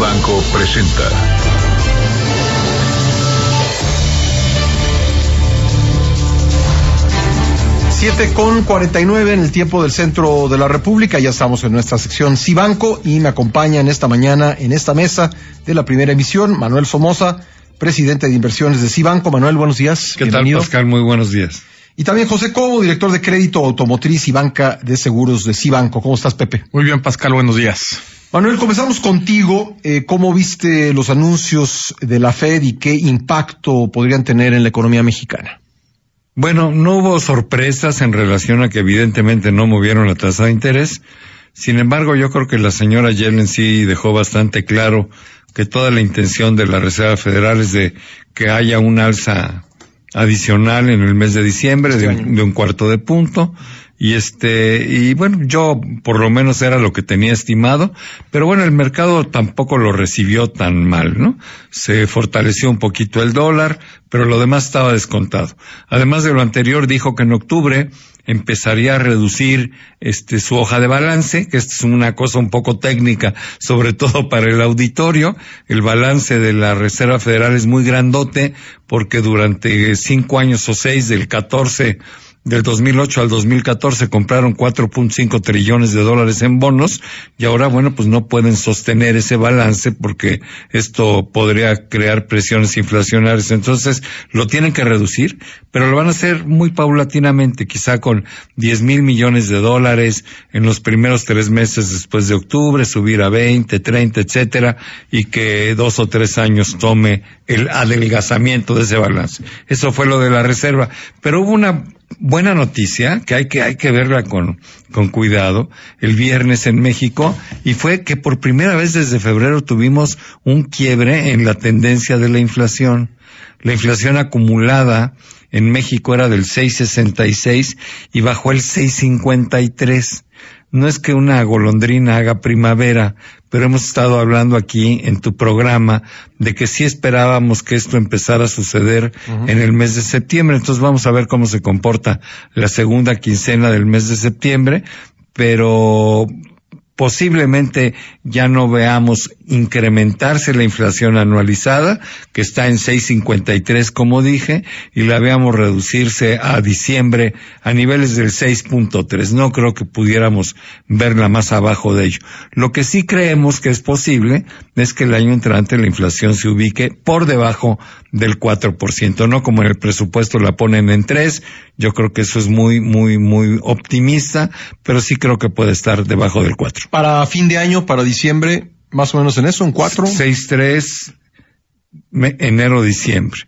Banco presenta. Siete con cuarenta y nueve en el tiempo del centro de la República. Ya estamos en nuestra sección Cibanco y me acompaña en esta mañana en esta mesa de la primera emisión Manuel Somoza, presidente de inversiones de Cibanco. Manuel, buenos días. ¿Qué tal, Pascal? Muy buenos días. Y también José Cobo, director de crédito automotriz y banca de seguros de Cibanco. ¿Cómo estás, Pepe? Muy bien, Pascal. Buenos días. Manuel, comenzamos contigo. Eh, ¿Cómo viste los anuncios de la Fed y qué impacto podrían tener en la economía mexicana? Bueno, no hubo sorpresas en relación a que evidentemente no movieron la tasa de interés. Sin embargo, yo creo que la señora Yellen sí dejó bastante claro que toda la intención de la Reserva Federal es de que haya un alza adicional en el mes de diciembre este de, de un cuarto de punto. Y este, y bueno, yo por lo menos era lo que tenía estimado, pero bueno, el mercado tampoco lo recibió tan mal, ¿no? Se fortaleció un poquito el dólar, pero lo demás estaba descontado. Además de lo anterior, dijo que en octubre empezaría a reducir este su hoja de balance, que es una cosa un poco técnica, sobre todo para el auditorio. El balance de la Reserva Federal es muy grandote, porque durante cinco años o seis, del 14 del 2008 al 2014 compraron 4.5 trillones de dólares en bonos y ahora, bueno, pues no pueden sostener ese balance porque esto podría crear presiones inflacionarias. Entonces, lo tienen que reducir, pero lo van a hacer muy paulatinamente, quizá con 10 mil millones de dólares en los primeros tres meses después de octubre, subir a 20, 30, etcétera, y que dos o tres años tome el adelgazamiento de ese balance. Eso fue lo de la reserva. Pero hubo una buena noticia que hay que, hay que verla con, con cuidado el viernes en México y fue que por primera vez desde febrero tuvimos un quiebre en la tendencia de la inflación. La inflación acumulada en México era del 6.66 y bajó al 6.53 no es que una golondrina haga primavera, pero hemos estado hablando aquí en tu programa de que sí esperábamos que esto empezara a suceder en el mes de septiembre. Entonces vamos a ver cómo se comporta la segunda quincena del mes de septiembre, pero posiblemente ya no veamos incrementarse la inflación anualizada, que está en 6.53, como dije, y la veamos reducirse a diciembre a niveles del 6.3. No creo que pudiéramos verla más abajo de ello. Lo que sí creemos que es posible es que el año entrante la inflación se ubique por debajo del 4%, ¿no? Como en el presupuesto la ponen en tres, yo creo que eso es muy, muy, muy optimista, pero sí creo que puede estar debajo del 4. Para fin de año, para diciembre, más o menos en eso, en 4. Seis, tres enero-diciembre.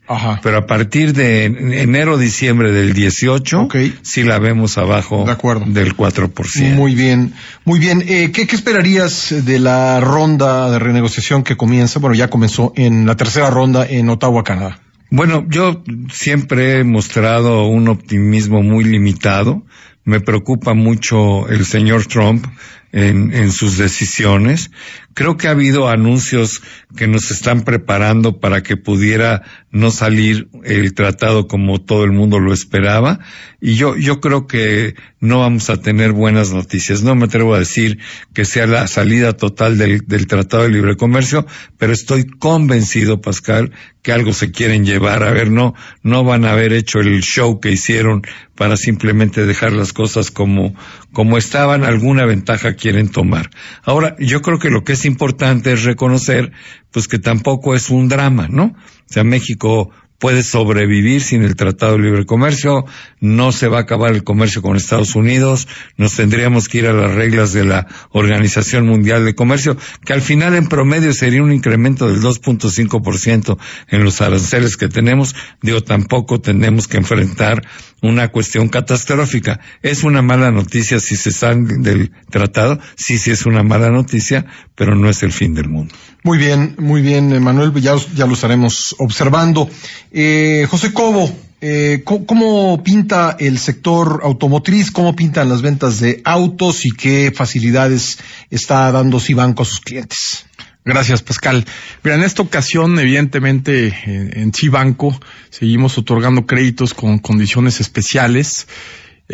Pero a partir de enero-diciembre del 18, sí la vemos abajo del 4%. Muy bien, muy bien. Eh, ¿qué, ¿Qué esperarías de la ronda de renegociación que comienza? Bueno, ya comenzó en la tercera ronda en Ottawa, Canadá. Bueno, yo siempre he mostrado un optimismo muy limitado. Me preocupa mucho el señor Trump en, en sus decisiones. Creo que ha habido anuncios que nos están preparando para que pudiera no salir el tratado como todo el mundo lo esperaba. Y yo, yo creo que no vamos a tener buenas noticias. No me atrevo a decir que sea la salida total del, del Tratado de Libre Comercio, pero estoy convencido, Pascal, que algo se quieren llevar. A ver, no, no van a haber hecho el show que hicieron para simplemente dejar las cosas como, como estaban. Alguna ventaja quieren tomar. Ahora, yo creo que lo que es importante es reconocer, pues que tampoco es un drama, ¿no? O sea, México puede sobrevivir sin el Tratado de Libre Comercio, no se va a acabar el comercio con Estados Unidos, nos tendríamos que ir a las reglas de la Organización Mundial de Comercio, que al final en promedio sería un incremento del 2.5% en los aranceles que tenemos, digo, tampoco tenemos que enfrentar una cuestión catastrófica. Es una mala noticia si se sale del tratado, sí, sí es una mala noticia, pero no es el fin del mundo. Muy bien, muy bien, Manuel, ya, ya lo estaremos observando. Eh, José Cobo, eh, ¿cómo, pinta el sector automotriz? ¿Cómo pintan las ventas de autos y qué facilidades está dando Cibanco a sus clientes? Gracias, Pascal. Mira, en esta ocasión, evidentemente, en Cibanco seguimos otorgando créditos con condiciones especiales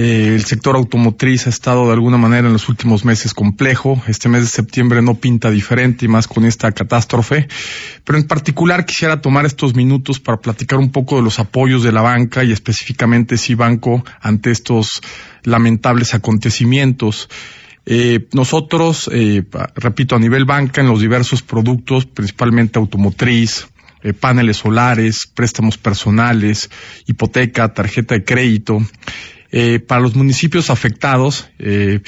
eh, el sector automotriz ha estado de alguna manera en los últimos meses complejo. Este mes de septiembre no pinta diferente y más con esta catástrofe. Pero en particular quisiera tomar estos minutos para platicar un poco de los apoyos de la banca y específicamente si banco ante estos lamentables acontecimientos. Eh, nosotros, eh, repito, a nivel banca en los diversos productos, principalmente automotriz, paneles solares, préstamos personales, hipoteca, tarjeta de crédito. Eh, para los municipios afectados, eh,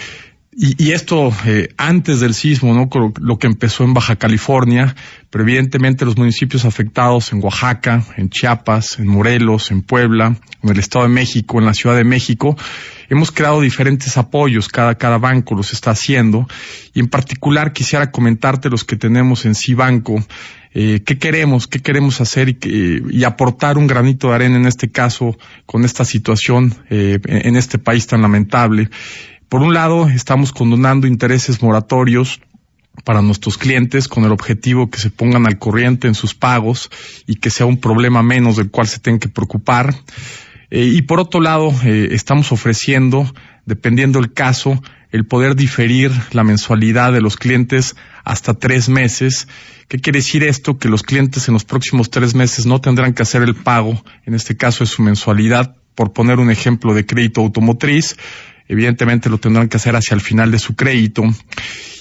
y, y esto eh, antes del sismo, ¿no? Lo que empezó en Baja California, pero evidentemente los municipios afectados en Oaxaca, en Chiapas, en Morelos, en Puebla, en el Estado de México, en la Ciudad de México, hemos creado diferentes apoyos, cada, cada banco los está haciendo, y en particular quisiera comentarte los que tenemos en Cibanco, eh, qué queremos, qué queremos hacer y, aportar un granito de arena en este caso con esta situación eh, en este país tan lamentable. Por un lado, estamos condonando intereses moratorios para nuestros clientes con el objetivo que se pongan al corriente en sus pagos y que sea un problema menos del cual se tengan que preocupar. Eh, y por otro lado, eh, estamos ofreciendo, dependiendo el caso, el poder diferir la mensualidad de los clientes hasta tres meses. ¿Qué quiere decir esto? Que los clientes en los próximos tres meses no tendrán que hacer el pago, en este caso de su mensualidad, por poner un ejemplo de crédito automotriz, evidentemente lo tendrán que hacer hacia el final de su crédito.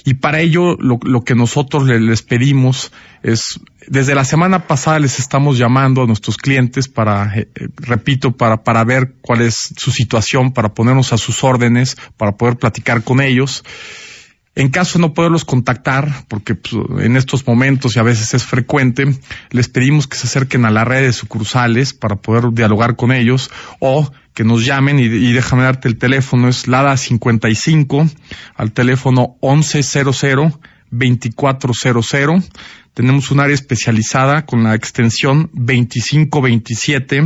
Y para ello lo, que nosotros les pedimos es, desde la semana pasada les estamos llamando a nuestros clientes para, eh, eh, repito, para, para ver cuál es su situación, para ponernos a sus órdenes, para poder platicar con ellos. En caso de no poderlos contactar, porque pues, en estos momentos y a veces es frecuente, les pedimos que se acerquen a la red de sucursales para poder dialogar con ellos o que nos llamen y, y déjame darte el teléfono, es LADA 55 al teléfono 1100 2400. Tenemos un área especializada con la extensión 2527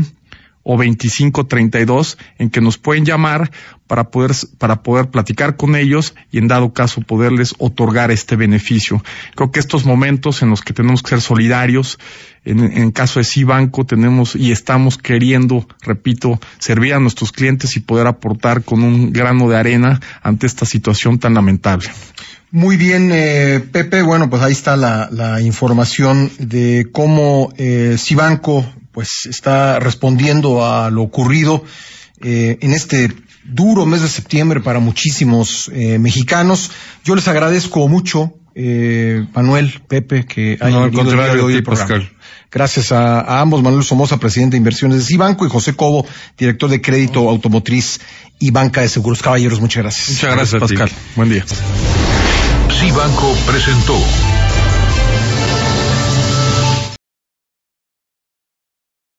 o 2532 en que nos pueden llamar para poder, para poder platicar con ellos y en dado caso poderles otorgar este beneficio. Creo que estos momentos en los que tenemos que ser solidarios, en, en caso de banco, tenemos y estamos queriendo, repito, servir a nuestros clientes y poder aportar con un grano de arena ante esta situación tan lamentable. Muy bien, eh, Pepe. Bueno, pues ahí está la, la información de cómo eh, Cibanco pues está respondiendo a lo ocurrido eh, en este duro mes de septiembre para muchísimos eh, mexicanos. Yo les agradezco mucho, eh, Manuel, Pepe, que hayan no, contrario, Gracias a, ambos, Manuel Somoza, presidente de inversiones de Cibanco, y José Cobo, director de crédito automotriz y banca de seguros. Caballeros, muchas gracias. Muchas gracias, gracias Pascal. Buen día. Cibanco presentó.